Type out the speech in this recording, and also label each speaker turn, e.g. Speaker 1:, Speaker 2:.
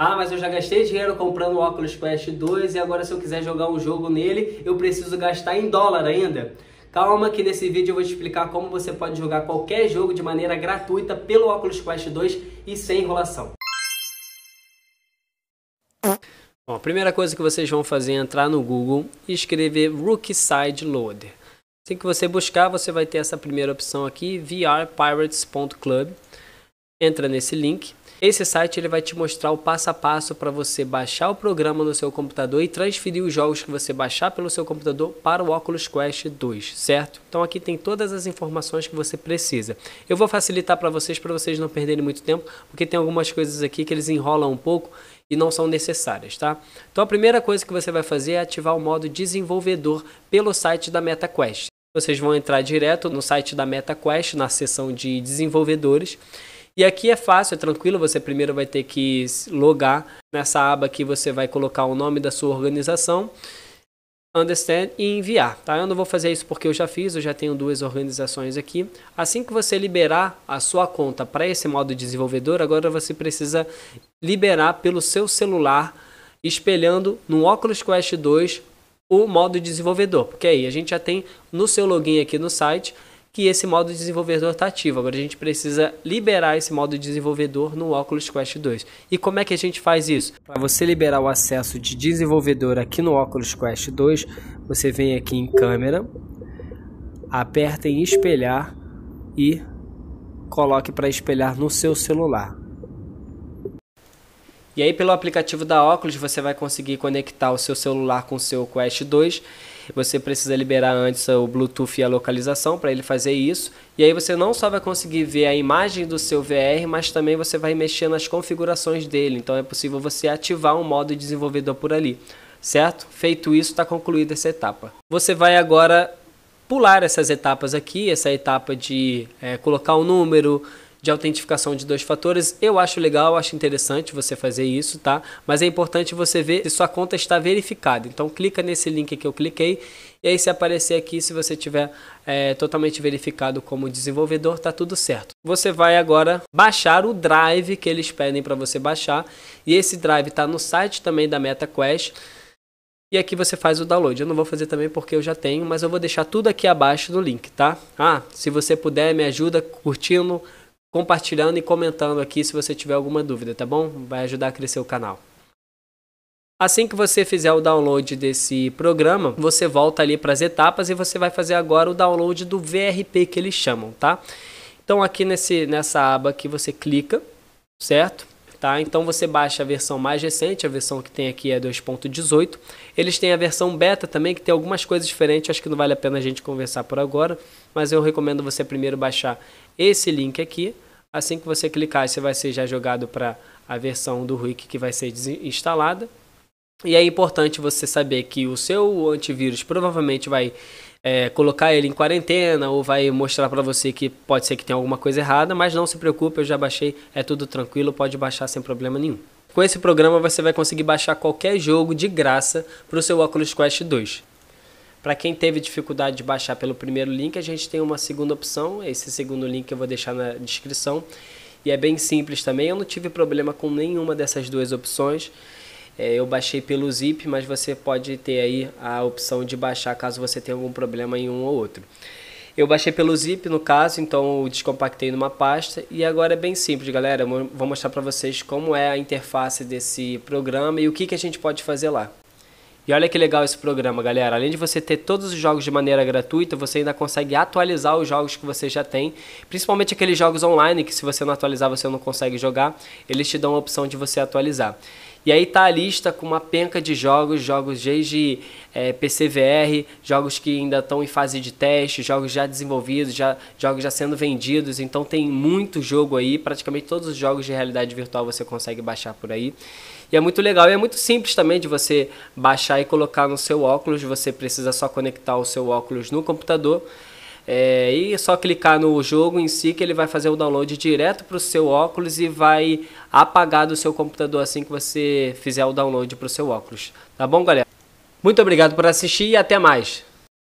Speaker 1: Ah, mas eu já gastei dinheiro comprando o Oculus Quest 2 e agora se eu quiser jogar um jogo nele, eu preciso gastar em dólar ainda. Calma que nesse vídeo eu vou te explicar como você pode jogar qualquer jogo de maneira gratuita pelo Oculus Quest 2 e sem enrolação. Bom, a primeira coisa que vocês vão fazer é entrar no Google e escrever Rookside Loader. Assim que você buscar, você vai ter essa primeira opção aqui, vrpirates.club. Entra nesse link. Esse site ele vai te mostrar o passo a passo para você baixar o programa no seu computador e transferir os jogos que você baixar pelo seu computador para o Oculus Quest 2, certo? Então aqui tem todas as informações que você precisa. Eu vou facilitar para vocês para vocês não perderem muito tempo, porque tem algumas coisas aqui que eles enrolam um pouco e não são necessárias, tá? Então a primeira coisa que você vai fazer é ativar o modo desenvolvedor pelo site da MetaQuest. Vocês vão entrar direto no site da MetaQuest, na seção de desenvolvedores, e aqui é fácil, é tranquilo, você primeiro vai ter que logar nessa aba aqui, você vai colocar o nome da sua organização, understand e enviar, tá? Eu não vou fazer isso porque eu já fiz, eu já tenho duas organizações aqui. Assim que você liberar a sua conta para esse modo desenvolvedor, agora você precisa liberar pelo seu celular espelhando no Oculus Quest 2 o modo desenvolvedor, porque aí a gente já tem no seu login aqui no site que esse modo desenvolvedor está ativo. Agora a gente precisa liberar esse modo desenvolvedor no Oculus Quest 2. E como é que a gente faz isso? Para você liberar o acesso de desenvolvedor aqui no Oculus Quest 2, você vem aqui em câmera, aperta em espelhar e coloque para espelhar no seu celular. E aí pelo aplicativo da Oculus você vai conseguir conectar o seu celular com o seu Quest 2. Você precisa liberar antes o Bluetooth e a localização para ele fazer isso. E aí você não só vai conseguir ver a imagem do seu VR, mas também você vai mexer nas configurações dele. Então é possível você ativar um modo desenvolvedor por ali. Certo? Feito isso, está concluída essa etapa. Você vai agora pular essas etapas aqui, essa etapa de é, colocar o um número, de autentificação de dois fatores. Eu acho legal, acho interessante você fazer isso, tá? Mas é importante você ver se sua conta está verificada. Então clica nesse link que eu cliquei e aí se aparecer aqui, se você tiver é, totalmente verificado como desenvolvedor, tá tudo certo. Você vai agora baixar o drive que eles pedem para você baixar e esse drive está no site também da MetaQuest. E aqui você faz o download. Eu não vou fazer também porque eu já tenho, mas eu vou deixar tudo aqui abaixo no link, tá? Ah, se você puder, me ajuda curtindo, compartilhando e comentando aqui se você tiver alguma dúvida, tá bom? Vai ajudar a crescer o canal. Assim que você fizer o download desse programa, você volta ali para as etapas e você vai fazer agora o download do VRP que eles chamam, tá? Então aqui nesse, nessa aba aqui você clica, certo? Tá? Então você baixa a versão mais recente, a versão que tem aqui é 2.18. Eles têm a versão beta também, que tem algumas coisas diferentes, acho que não vale a pena a gente conversar por agora, mas eu recomendo você primeiro baixar esse link aqui. Assim que você clicar, você vai ser já jogado para a versão do Wiki que vai ser instalada. E é importante você saber que o seu antivírus provavelmente vai é, colocar ele em quarentena ou vai mostrar para você que pode ser que tenha alguma coisa errada, mas não se preocupe, eu já baixei, é tudo tranquilo, pode baixar sem problema nenhum. Com esse programa você vai conseguir baixar qualquer jogo de graça para o seu Oculus Quest 2. Para quem teve dificuldade de baixar pelo primeiro link, a gente tem uma segunda opção. Esse segundo link eu vou deixar na descrição. E é bem simples também. Eu não tive problema com nenhuma dessas duas opções. É, eu baixei pelo zip, mas você pode ter aí a opção de baixar caso você tenha algum problema em um ou outro. Eu baixei pelo zip no caso, então eu descompactei numa pasta e agora é bem simples, galera. Eu vou mostrar para vocês como é a interface desse programa e o que, que a gente pode fazer lá. E olha que legal esse programa, galera. Além de você ter todos os jogos de maneira gratuita, você ainda consegue atualizar os jogos que você já tem, principalmente aqueles jogos online que se você não atualizar você não consegue jogar, eles te dão a opção de você atualizar. E aí tá a lista com uma penca de jogos, jogos desde é, PCVR, jogos que ainda estão em fase de teste, jogos já desenvolvidos, já, jogos já sendo vendidos. Então tem muito jogo aí, praticamente todos os jogos de realidade virtual você consegue baixar por aí. E é muito legal, e é muito simples também de você baixar e colocar no seu óculos, você precisa só conectar o seu óculos no computador é, e é só clicar no jogo em si que ele vai fazer o download direto para o seu óculos e vai apagar do seu computador assim que você fizer o download para o seu óculos. Tá bom, galera? Muito obrigado por assistir e até mais.